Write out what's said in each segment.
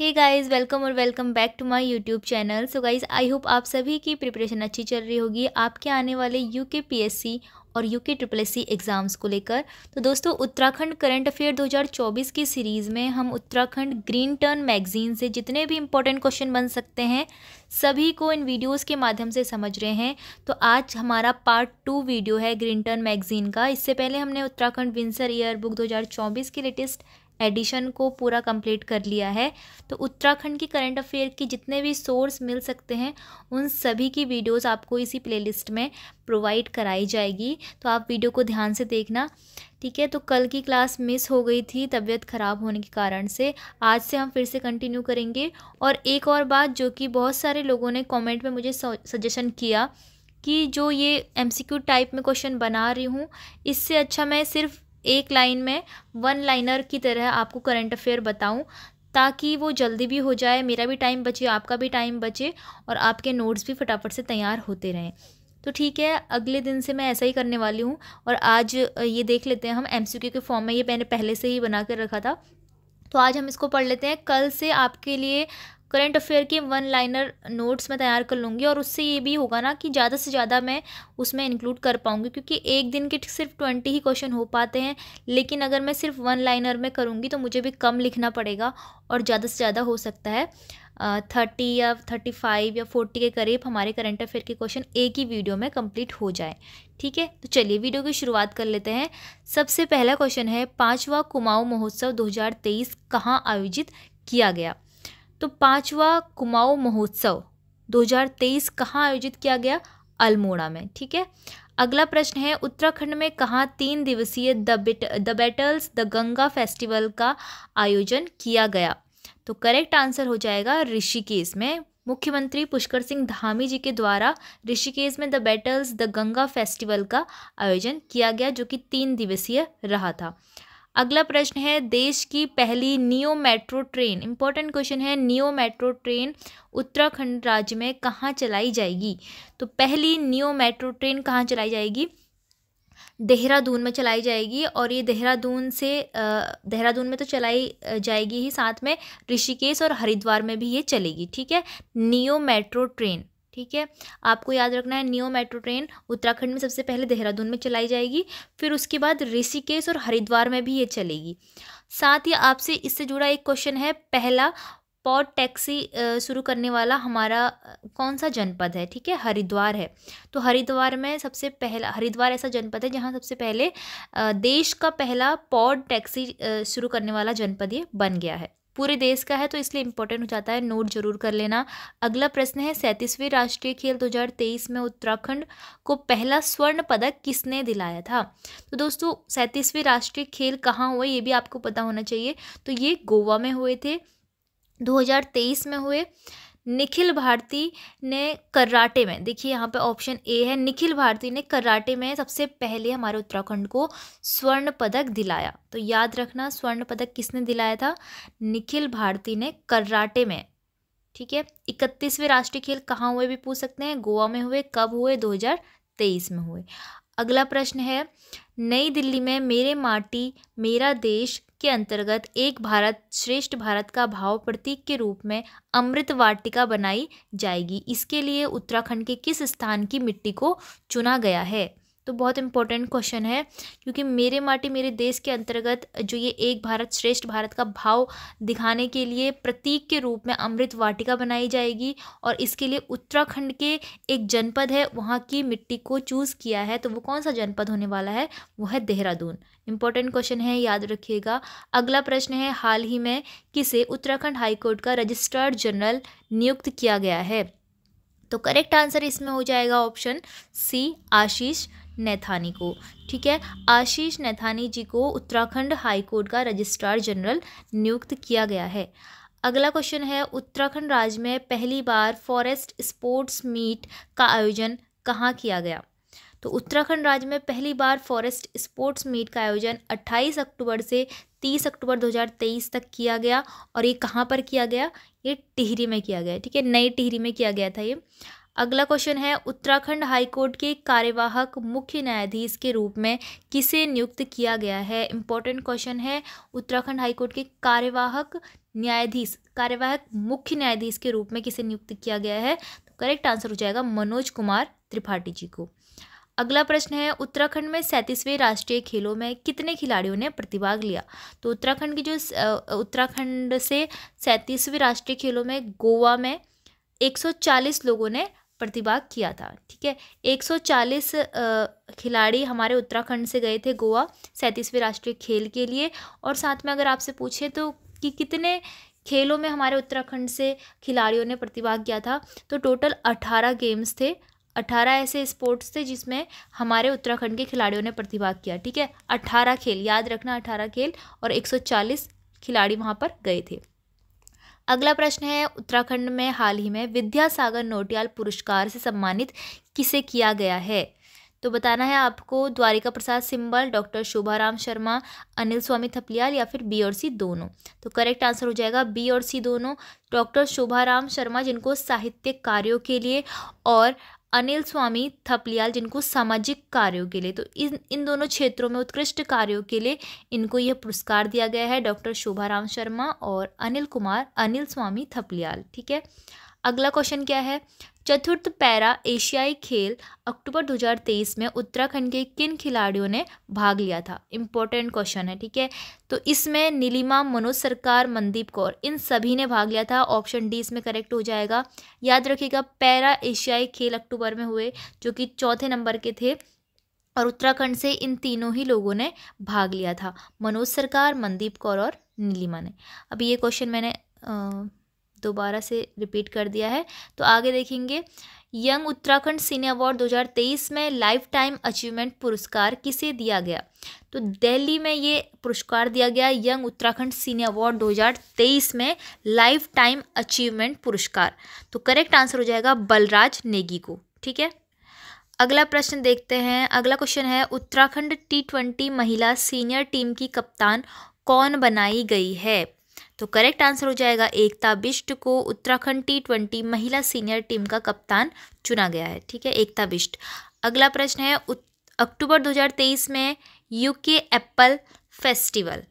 हे guys welcome और welcome back to my YouTube channel so guys I hope आप सभी की प्रिपरेशन अच्छी चल रही होगी आपके आने वाले यू के पी एस सी और यू के ट्रिपल एस सी एग्ज़ाम्स को लेकर तो दोस्तों उत्तराखंड करंट अफेयर 2024 की सीरीज़ में हम उत्तराखंड ग्रीन टर्न मैगजीन से जितने भी इंपॉर्टेंट क्वेश्चन बन सकते हैं सभी को इन वीडियोस के माध्यम से समझ रहे हैं तो आज हमारा पार्ट टू वीडियो है ग्रीन टर्न मैगजीन का इससे पहले हमने उत्तराखंड विंसर ईयर बुक दो के लेटेस्ट एडिशन को पूरा कंप्लीट कर लिया है तो उत्तराखंड की करंट अफेयर की जितने भी सोर्स मिल सकते हैं उन सभी की वीडियोस आपको इसी प्लेलिस्ट में प्रोवाइड कराई जाएगी तो आप वीडियो को ध्यान से देखना ठीक है तो कल की क्लास मिस हो गई थी तबीयत ख़राब होने के कारण से आज से हम फिर से कंटिन्यू करेंगे और एक और बात जो कि बहुत सारे लोगों ने कॉमेंट में मुझे सजेशन किया कि जो ये एम टाइप में क्वेश्चन बना रही हूँ इससे अच्छा मैं सिर्फ एक लाइन में वन लाइनर की तरह आपको करंट अफेयर बताऊं ताकि वो जल्दी भी हो जाए मेरा भी टाइम बचे आपका भी टाइम बचे और आपके नोट्स भी फटाफट से तैयार होते रहें तो ठीक है अगले दिन से मैं ऐसा ही करने वाली हूँ और आज ये देख लेते हैं हम एम के फॉर्म में ये मैंने पहले से ही बना कर रखा था तो आज हम इसको पढ़ लेते हैं कल से आपके लिए करंट अफेयर के वन लाइनर नोट्स मैं तैयार कर लूँगी और उससे ये भी होगा ना कि ज़्यादा से ज़्यादा मैं उसमें इंक्लूड कर पाऊँगी क्योंकि एक दिन के सिर्फ ट्वेंटी ही क्वेश्चन हो पाते हैं लेकिन अगर मैं सिर्फ वन लाइनर में करूँगी तो मुझे भी कम लिखना पड़ेगा और ज़्यादा से ज़्यादा हो सकता है थर्टी या थर्टी फाइव या फोर्टी के करीब हमारे करंट अफेयर के क्वेश्चन एक ही वीडियो में कंप्लीट हो जाए ठीक है तो चलिए वीडियो की शुरुआत कर लेते हैं सबसे पहला क्वेश्चन है पाँचवा कुमाऊँ महोत्सव 2023 कहाँ आयोजित किया गया तो पांचवा कुमाऊ महोत्सव 2023 कहाँ आयोजित किया गया अल्मोड़ा में ठीक है अगला प्रश्न है उत्तराखंड में कहाँ तीन दिवसीय the bit the battles the Ganga festival का आयोजन किया गया तो करेक्ट आंसर हो जाएगा ऋषिकेश में मुख्यमंत्री पुष्कर सिंह धामी जी के द्वारा ऋषिकेश में the battles the Ganga festival का आयोजन किया गया जो कि तीन दिवसीय रहा था अगला प्रश्न है देश की पहली neo metro train important question है नियो मेट्रो ट्रेन उत्तराखंड राज्य में कहाँ चलाई जाएगी तो पहली नियो मेट्रो ट्रेन कहाँ चलाई जाएगी देहरादून में चलाई जाएगी और ये देहरादून से देहरादून में तो चलाई जाएगी ही साथ में ऋषिकेश और हरिद्वार में भी ये चलेगी ठीक है नियो मेट्रो ट्रेन ठीक है आपको याद रखना है न्यू मेट्रो ट्रेन उत्तराखंड में सबसे पहले देहरादून में चलाई जाएगी फिर उसके बाद ऋषिकेश और हरिद्वार में भी ये चलेगी साथ ही आपसे इससे जुड़ा एक क्वेश्चन है पहला पॉट टैक्सी शुरू करने वाला हमारा कौन सा जनपद है ठीक है हरिद्वार है तो हरिद्वार में सबसे पहला हरिद्वार ऐसा जनपद है जहाँ सबसे पहले देश का पहला पॉड टैक्सी शुरू करने वाला जनपद ये बन गया है पूरे देश का है तो इसलिए इंपॉर्टेंट हो जाता है नोट जरूर कर लेना अगला प्रश्न है सैंतीसवीं राष्ट्रीय खेल 2023 में उत्तराखंड को पहला स्वर्ण पदक किसने दिलाया था तो दोस्तों सैंतीसवीं राष्ट्रीय खेल कहाँ हुए ये भी आपको पता होना चाहिए तो ये गोवा में हुए थे 2023 में हुए निखिल भारती ने कराटे में देखिए यहाँ पे ऑप्शन ए है निखिल भारती ने कराटे में सबसे पहले हमारे उत्तराखंड को स्वर्ण पदक दिलाया तो याद रखना स्वर्ण पदक किसने दिलाया था निखिल भारती ने कराटे में ठीक है इकतीसवें राष्ट्रीय खेल कहाँ हुए भी पूछ सकते हैं गोवा में हुए कब हुए दो में हुए अगला प्रश्न है नई दिल्ली में मेरे माटी मेरा देश के अंतर्गत एक भारत श्रेष्ठ भारत का भाव प्रतीक के रूप में अमृत वाटिका बनाई जाएगी इसके लिए उत्तराखंड के किस स्थान की मिट्टी को चुना गया है तो बहुत इंपॉर्टेंट क्वेश्चन है क्योंकि मेरे माटी मेरे देश के अंतर्गत जो ये एक भारत श्रेष्ठ भारत का भाव दिखाने के लिए प्रतीक के रूप में अमृत वाटिका बनाई जाएगी और इसके लिए उत्तराखंड के एक जनपद है वहाँ की मिट्टी को चूज़ किया है तो वो कौन सा जनपद होने वाला है वो है देहरादून इंपॉर्टेंट क्वेश्चन है याद रखिएगा अगला प्रश्न है हाल ही में किसे उत्तराखंड हाईकोर्ट का रजिस्ट्रार जनरल नियुक्त किया गया है तो करेक्ट आंसर इसमें हो जाएगा ऑप्शन सी आशीष नैथानी को ठीक है आशीष नैथानी जी को उत्तराखंड हाईकोर्ट का रजिस्ट्रार जनरल नियुक्त किया गया है अगला क्वेश्चन है उत्तराखंड राज्य में पहली बार फॉरेस्ट स्पोर्ट्स मीट का आयोजन कहाँ किया गया तो उत्तराखंड राज्य में पहली बार फॉरेस्ट स्पोर्ट्स मीट का आयोजन 28 अक्टूबर से 30 अक्टूबर 2023 तक किया गया और ये कहाँ पर किया गया ये टिहरी में किया गया ठीक है नई टिहरी में किया गया था ये अगला क्वेश्चन है उत्तराखंड हाईकोर्ट के कार्यवाहक मुख्य न्यायाधीश के रूप में किसे नियुक्त किया गया है इंपॉर्टेंट क्वेश्चन है उत्तराखंड हाईकोर्ट के कार्यवाहक न्यायाधीश कार्यवाहक मुख्य न्यायाधीश के रूप में किसे नियुक्त किया गया है तो करेक्ट आंसर हो जाएगा मनोज कुमार त्रिपाठी जी को अगला प्रश्न है उत्तराखंड में सैंतीसवें राष्ट्रीय खेलों में कितने खिलाड़ियों ने प्रतिभाग लिया तो उत्तराखंड की जो उत्तराखंड से सैंतीसवें राष्ट्रीय खेलों में गोवा में 140 लोगों ने प्रतिभाग किया था ठीक है 140 खिलाड़ी हमारे उत्तराखंड से गए थे गोवा सैंतीसवें राष्ट्रीय खेल के लिए और साथ में अगर आपसे पूछे तो कि कितने खेलों में हमारे उत्तराखंड से खिलाड़ियों ने प्रतिभाग किया था तो टोटल अठारह गेम्स थे अठारह ऐसे स्पोर्ट्स थे जिसमें हमारे उत्तराखंड के खिलाड़ियों ने प्रतिभाग किया ठीक है अठारह खेल याद रखना अठारह खेल और एक सौ चालीस खिलाड़ी वहाँ पर गए थे अगला प्रश्न है उत्तराखंड में हाल ही में विद्यासागर नोटियाल पुरस्कार से सम्मानित किसे किया गया है तो बताना है आपको द्वारिका प्रसाद सिंबल डॉक्टर शोभाराम शर्मा अनिल स्वामी थपलियाल या फिर बी और सी दोनों तो करेक्ट आंसर हो जाएगा बी और सी दोनों डॉक्टर शोभाराम शर्मा जिनको साहित्य कार्यों के लिए और अनिल स्वामी थपलियाल जिनको सामाजिक कार्यों के लिए तो इन इन दोनों क्षेत्रों में उत्कृष्ट कार्यों के लिए इनको यह पुरस्कार दिया गया है डॉक्टर शोभा राम शर्मा और अनिल कुमार अनिल स्वामी थपलियाल ठीक है अगला क्वेश्चन क्या है चतुर्थ पैरा एशियाई खेल अक्टूबर 2023 में उत्तराखंड के किन खिलाड़ियों ने भाग लिया था इम्पोर्टेंट क्वेश्चन है ठीक है तो इसमें नीलिमा मनोज सरकार मनदीप कौर इन सभी ने भाग लिया था ऑप्शन डी इसमें करेक्ट हो जाएगा याद रखिएगा पैरा एशियाई खेल अक्टूबर में हुए जो कि चौथे नंबर के थे और उत्तराखंड से इन तीनों ही लोगों ने भाग लिया था मनोज सरकार मनदीप कौर और नीलिमा ने अब ये क्वेश्चन मैंने आ, दोबारा से रिपीट कर दिया है तो आगे देखेंगे यंग उत्तराखंड सिने अवार्ड 2023 में लाइफ टाइम अचीवमेंट पुरस्कार किसे दिया गया तो दिल्ली में ये पुरस्कार दिया गया यंग उत्तराखंड सिने अवार्ड 2023 में लाइफ टाइम अचीवमेंट पुरस्कार तो करेक्ट आंसर हो जाएगा बलराज नेगी को ठीक है अगला प्रश्न देखते हैं अगला क्वेश्चन है उत्तराखंड टी ट्वेंटी महिला सीनियर टीम की कप्तान कौन बनाई गई है तो करेक्ट आंसर हो जाएगा एकता बिष्ट को उत्तराखंड टी ट्वेंटी महिला सीनियर टीम का कप्तान चुना गया है ठीक है एकता बिष्ट अगला प्रश्न है अक्टूबर 2023 में यूके एप्पल फेस्टिवल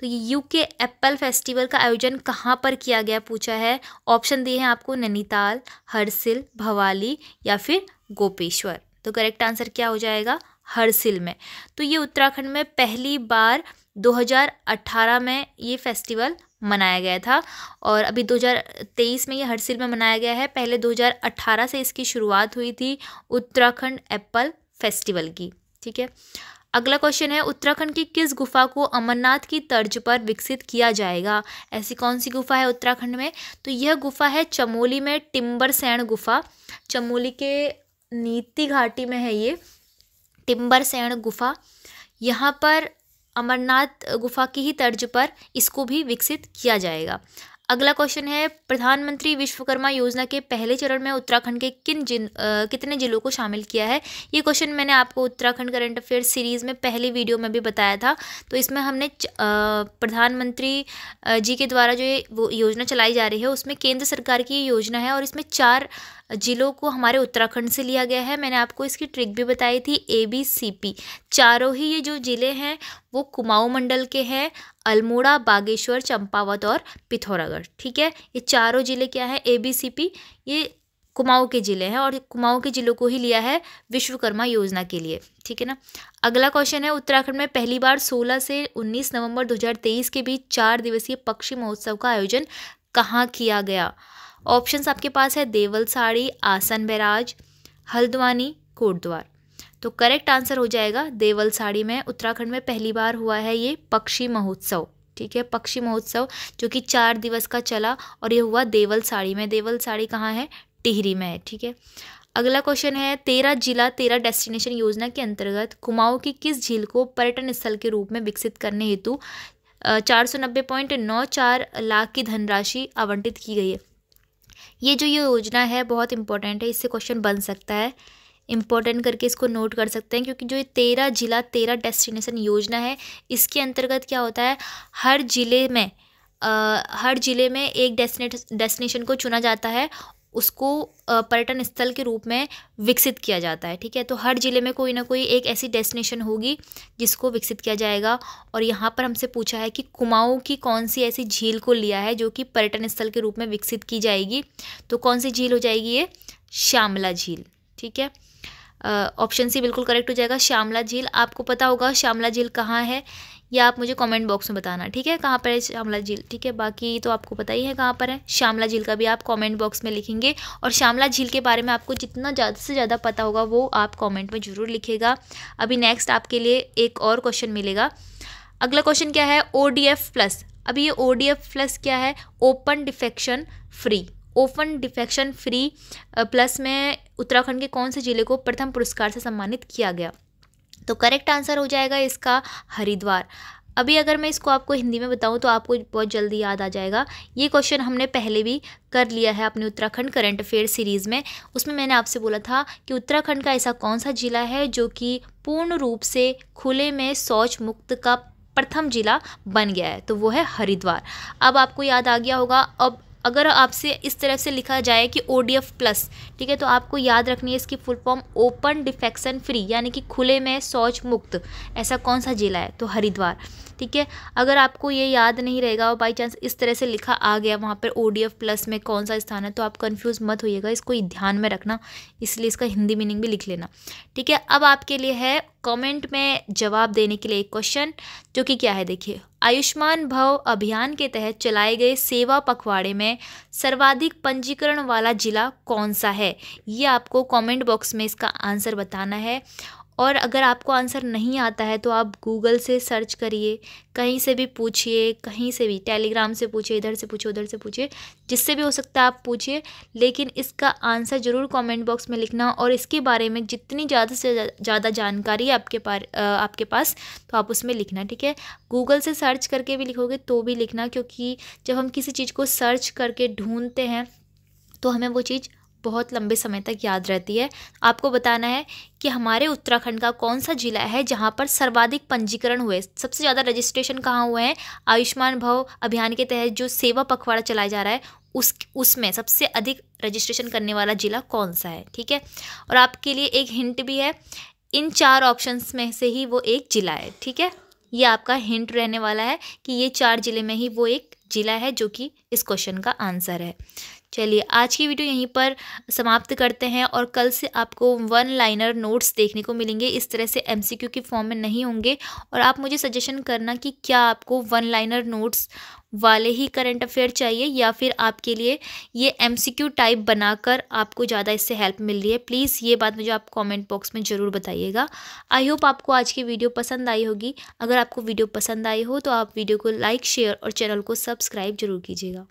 तो ये यूके एप्पल फेस्टिवल का आयोजन कहाँ पर किया गया पूछा है ऑप्शन दिए हैं आपको नैनीताल हरसिल भवाली या फिर गोपेश्वर तो करेक्ट आंसर क्या हो जाएगा हरसिल में तो ये उत्तराखंड में पहली बार 2018 में ये फेस्टिवल मनाया गया था और अभी 2023 में ये साल में मनाया गया है पहले 2018 से इसकी शुरुआत हुई थी उत्तराखंड एप्पल फेस्टिवल की ठीक है अगला क्वेश्चन है उत्तराखंड की किस गुफा को अमरनाथ की तर्ज पर विकसित किया जाएगा ऐसी कौन सी गुफा है उत्तराखंड में तो यह गुफा है चमोली में टिम्बर सैन गुफा चमोली के नीति घाटी में है ये टिम्बर सैन गुफा यहाँ पर अमरनाथ गुफा की ही तर्ज पर इसको भी विकसित किया जाएगा अगला क्वेश्चन है प्रधानमंत्री विश्वकर्मा योजना के पहले चरण में उत्तराखंड के किन जिन आ, कितने जिलों को शामिल किया है ये क्वेश्चन मैंने आपको उत्तराखंड करंट अफेयर सीरीज़ में पहली वीडियो में भी बताया था तो इसमें हमने प्रधानमंत्री जी के द्वारा जो ये वो योजना चलाई जा रही है उसमें केंद्र सरकार की योजना है और इसमें चार जिलों को हमारे उत्तराखंड से लिया गया है मैंने आपको इसकी ट्रिक भी बताई थी ए बी सी पी चारों ही ये जो ज़िले हैं वो कुमाऊं मंडल के हैं अल्मोड़ा बागेश्वर चंपावत और पिथौरागढ़ ठीक है ये चारों ज़िले क्या हैं ए बी सी पी ये कुमाऊं के ज़िले हैं और कुमाऊं के ज़िलों को ही लिया है विश्वकर्मा योजना के लिए ठीक है ना अगला क्वेश्चन है उत्तराखंड में पहली बार 16 से 19 नवंबर 2023 के बीच चार दिवसीय पक्षी महोत्सव का आयोजन कहाँ किया गया ऑप्शन आपके पास है देवल साड़ी आसन बैराज हल्द्वानी कोटद्वार तो करेक्ट आंसर हो जाएगा देवल साड़ी में उत्तराखंड में पहली बार हुआ है ये पक्षी महोत्सव ठीक है पक्षी महोत्सव जो कि चार दिवस का चला और ये हुआ देवल साड़ी में देवल साड़ी कहाँ है टिहरी में है ठीक है अगला क्वेश्चन है तेरह जिला तेरह डेस्टिनेशन योजना के अंतर्गत कुमाऊं की किस झील को पर्यटन स्थल के रूप में विकसित करने हेतु चार सौ नब्बे पॉइंट नौ चार लाख की धनराशि आवंटित की गई है ये जो ये योजना है बहुत इंपॉर्टेंट है इससे क्वेश्चन बन सकता है इम्पोर्टेंट करके इसको नोट कर सकते हैं क्योंकि जो ये तेरह जिला तेरह डेस्टिनेशन योजना है इसके अंतर्गत क्या होता है हर ज़िले में आ, हर ज़िले में एक डेस्टिनेशन को चुना जाता है उसको पर्यटन स्थल के रूप में विकसित किया जाता है ठीक है तो हर ज़िले में कोई ना कोई एक ऐसी डेस्टिनेशन होगी जिसको विकसित किया जाएगा और यहाँ पर हमसे पूछा है कि कुमाऊँ की कौन सी ऐसी झील को लिया है जो कि पर्यटन स्थल के रूप में विकसित की जाएगी तो कौन सी झील हो जाएगी ये श्यामला झील ठीक है ऑप्शन सी बिल्कुल करेक्ट हो जाएगा श्यामला झील आपको पता होगा श्यामला झील कहाँ है या आप मुझे कमेंट बॉक्स में बताना ठीक है कहाँ पर है श्यामला झील ठीक है बाकी तो आपको पता ही है कहाँ पर है श्यामला झील का भी आप कमेंट बॉक्स में लिखेंगे और श्यामला झील के बारे में आपको जितना ज़्यादा से ज़्यादा पता होगा वो आप कमेंट में ज़रूर लिखेगा अभी नेक्स्ट आपके लिए एक और क्वेश्चन मिलेगा अगला क्वेश्चन क्या है ओ डी एफ प्लस अभी ये ओ डी एफ प्लस क्या है open defection free open defection free plus में उत्तराखंड के कौन से जिले को प्रथम पुरस्कार से सम्मानित किया गया तो करेक्ट आंसर हो जाएगा इसका हरिद्वार अभी अगर मैं इसको आपको हिंदी में बताऊं तो आपको बहुत जल्दी याद आ जाएगा ये क्वेश्चन हमने पहले भी कर लिया है अपने उत्तराखंड करंट अफेयर सीरीज़ में उसमें मैंने आपसे बोला था कि उत्तराखंड का ऐसा कौन सा ज़िला है जो कि पूर्ण रूप से खुले में शौच मुक्त का प्रथम जिला बन गया है तो वो है हरिद्वार अब आपको याद आ गया होगा अब अगर आपसे इस तरह से लिखा जाए कि ओ डी एफ प्लस ठीक है तो आपको याद रखनी है इसकी full form open defection free यानी कि खुले में शौच मुक्त ऐसा कौन सा जिला है तो हरिद्वार ठीक है अगर आपको ये याद नहीं रहेगा और बाई चांस इस तरह से लिखा आ गया वहाँ पर ओ डी एफ प्लस में कौन सा स्थान है तो आप कन्फ्यूज़ मत होइएगा इसको ध्यान में रखना इसलिए इसका हिंदी मीनिंग भी लिख लेना ठीक है अब आपके लिए है कमेंट में जवाब देने के लिए एक क्वेश्चन जो कि क्या है देखिए आयुष्मान भव अभियान के तहत चलाए गए सेवा पखवाड़े में सर्वाधिक पंजीकरण वाला जिला कौन सा है ये आपको कमेंट बॉक्स में इसका आंसर बताना है और अगर आपको आंसर नहीं आता है तो आप गूगल से सर्च करिए कहीं से भी पूछिए कहीं से भी टेलीग्राम से पूछिए इधर से पूछिए उधर से पूछिए जिससे भी हो सकता है आप पूछिए लेकिन इसका आंसर ज़रूर कमेंट बॉक्स में लिखना और इसके बारे में जितनी ज़्यादा से ज़्यादा जानकारी आपके पार आपके पास तो आप उसमें लिखना ठीक है गूगल से सर्च करके भी लिखोगे तो भी लिखना क्योंकि जब हम किसी चीज़ को सर्च करके ढूंढते हैं तो हमें वो चीज़ बहुत लंबे समय तक याद रहती है आपको बताना है कि हमारे उत्तराखंड का कौन सा जिला है जहाँ पर सर्वाधिक पंजीकरण हुए सबसे ज़्यादा रजिस्ट्रेशन कहाँ हुए हैं आयुष्मान भव अभियान के तहत जो सेवा पखवाड़ा चलाया जा रहा है उस उसमें सबसे अधिक रजिस्ट्रेशन करने वाला ज़िला कौन सा है ठीक है और आपके लिए एक हिंट भी है इन चार ऑप्शंस में से ही वो एक ज़िला है ठीक है ये आपका हिंट रहने वाला है कि ये चार ज़िले में ही वो एक ज़िला है जो कि इस क्वेश्चन का आंसर है चलिए आज की वीडियो यहीं पर समाप्त करते हैं और कल से आपको वन लाइनर नोट्स देखने को मिलेंगे इस तरह से एमसीक्यू के फॉर्म में नहीं होंगे और आप मुझे सजेशन करना कि क्या आपको वन लाइनर नोट्स वाले ही करंट अफेयर चाहिए या फिर आपके लिए ये एमसीक्यू टाइप बनाकर आपको ज़्यादा इससे हेल्प मिल रही है प्लीज़ ये बात मुझे आप कमेंट बॉक्स में ज़रूर बताइएगा आई होप आपको आज की वीडियो पसंद आई होगी अगर आपको वीडियो पसंद आई हो तो आप वीडियो को लाइक शेयर और चैनल को सब्सक्राइब जरूर कीजिएगा